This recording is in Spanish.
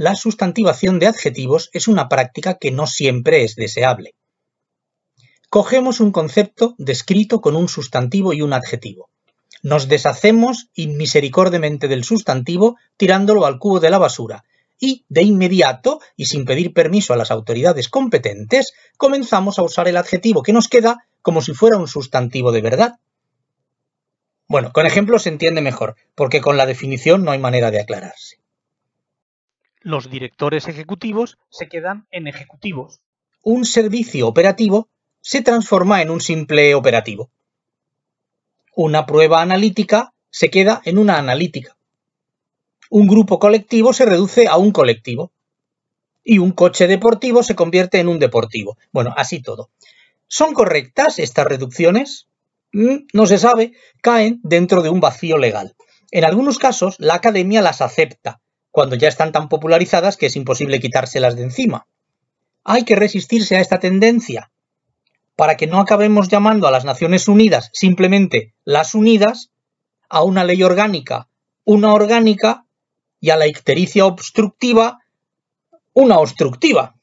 la sustantivación de adjetivos es una práctica que no siempre es deseable. Cogemos un concepto descrito con un sustantivo y un adjetivo. Nos deshacemos inmisericordemente del sustantivo tirándolo al cubo de la basura y, de inmediato, y sin pedir permiso a las autoridades competentes, comenzamos a usar el adjetivo que nos queda como si fuera un sustantivo de verdad. Bueno, con ejemplo se entiende mejor, porque con la definición no hay manera de aclararse los directores ejecutivos se quedan en ejecutivos. Un servicio operativo se transforma en un simple operativo. Una prueba analítica se queda en una analítica. Un grupo colectivo se reduce a un colectivo. Y un coche deportivo se convierte en un deportivo. Bueno, así todo. ¿Son correctas estas reducciones? Mm, no se sabe, caen dentro de un vacío legal. En algunos casos, la academia las acepta, cuando ya están tan popularizadas que es imposible quitárselas de encima. Hay que resistirse a esta tendencia para que no acabemos llamando a las Naciones Unidas simplemente las Unidas, a una ley orgánica una orgánica y a la ictericia obstructiva una obstructiva.